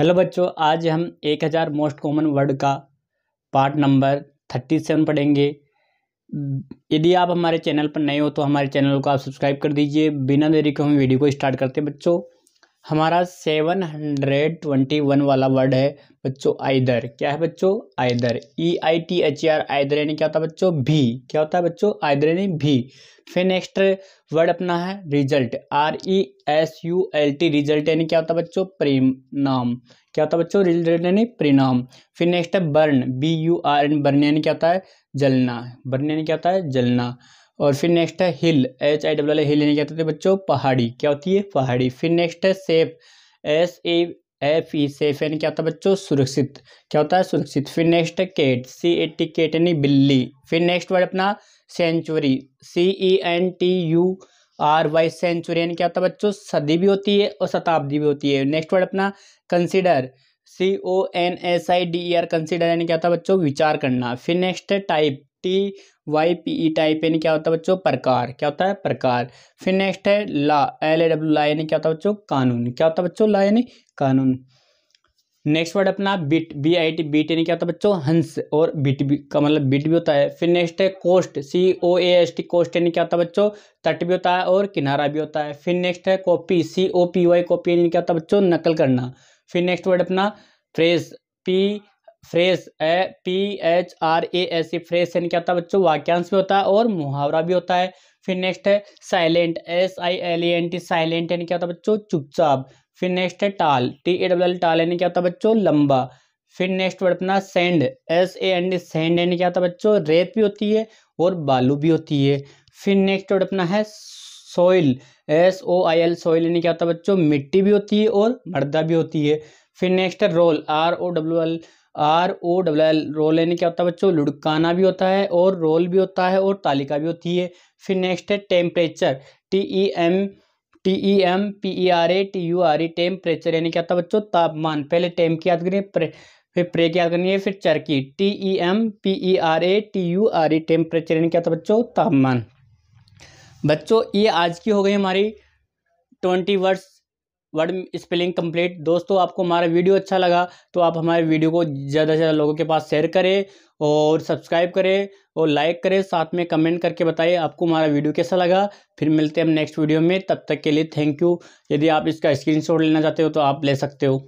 hello बच्चों आज हम 1000 मोस्ट कॉमन वर्ड का पार्ट नंबर 37 पढ़ेंगे यदि आप हमारे चैनल पर नए हो तो हमारे चैनल को आप सब्सक्राइब कर दीजिए बिना देरी के हम वीडियो को स्टार्ट करते हैं बच्चों हमारा सेवन हंड्रेड ट्वेंटी वन वाला वर्ड है बच्चों आइदर क्या है बच्चों either E I T H R either यानी क्या होता है बच्चों भी क्या होता है बच्चों आइदर यानी भी फिर नेक्स्ट वर्ड अपना है result R E S U L T result यानी क्या होता है बच्चों परिणाम क्या होता है बच्चों रिजल्ट यानी परिणाम फिर नेक्स्ट है burn B U R N burn यानी क्या होता है जलना बर्न यानी क्या होता है जलना और फिर नेक्स्ट है hill H I W L hill नहीं कहते थे बच्चों पहाड़ी क्या होती है पहाड़ी फिर नेक्स्ट है safe S A F E safe यानी क्या होता है बच्चों सुरक्षित क्या होता है सुरक्षित फिर नेक्स्ट है cat C A T cat यानी बिल्ली फिर नेक्स्ट वर्ड अपना century C E N T U R Y century यानी क्या होता है बच्चों सदी भी होती है और शताब्दी भी होती है नेक्स्ट वर्ड अपना consider C O N S I D E R consider यानी क्या होता है बच्चों विचार करना फिर नेक्स्ट है type T Y P E type यानी क्या होता है बच्चों प्रकार क्या होता है प्रकार फिर नेक्स्ट है ला एल ए डब्ल्यू ला यानी क्या होता है बच्चों कानून क्या होता है बच्चों ला यानी कानून नेक्स्ट वर्ड अपना bit B I T beat यानी क्या होता है बच्चों हंस और बिट भी का मतलब बिट भी होता है फिर नेक्स्ट है coast C O A S T coast यानी क्या होता है बच्चों तट भी होता है और किनारा भी होता है फिर नेक्स्ट है copy C O P Y copy यानी क्या होता है बच्चों नकल करना फिर नेक्स्ट वर्ड अपना phrase P phrase A P H R A S E e, phrase यानी क्या होता है बच्चों वाक्यांश भी होता है और मुहावरा भी होता है फिर नेक्स्ट है silent S I L N T silent यानी क्या होता है बच्चों चुपचाप फिर नेक्स्ट है टाल टी ए डब्ल टाल यानी क्या होता है बच्चों लंबा फिर नेक्स्ट वर्ड अपना send S A N D send यानी क्या होता है बच्चों रेत भी होती है और बालू भी होती है फिर नेक्स्ट वर्ड अपना है soil S O I L soil यानी क्या होता है बच्चों मिट्टी भी होती है और मर्दा भी होती है फिर नेक्स्ट है roll R O W L R O double L roll यानी क्या होता है बच्चों लुढ़काना भी होता है और रोल भी होता है और तालिका भी होती है फिर नेक्स्ट है temperature T E M T E M P E R A T U R E temperature यानी क्या होता है बच्चों तापमान पहले टेम की याद करिए फिर प्रे की याद करनी है फिर चर की T E M P E R A T U R E temperature यानी क्या होता है बच्चों तापमान बच्चों ये आज की हो गई हमारी twenty words word spelling complete दोस्तों आपको हमारा वीडियो अच्छा लगा तो आप हमारे वीडियो को ज़्यादा से ज़्यादा लोगों के पास शेयर करें और सब्सक्राइब करें और लाइक करें साथ में कमेंट करके बताइए आपको हमारा वीडियो कैसा लगा फिर मिलते हैं हम नेक्स्ट वीडियो में तब तक के लिए थैंक यू यदि आप इसका स्क्रीनशॉट लेना चाहते हो तो आप ले सकते हो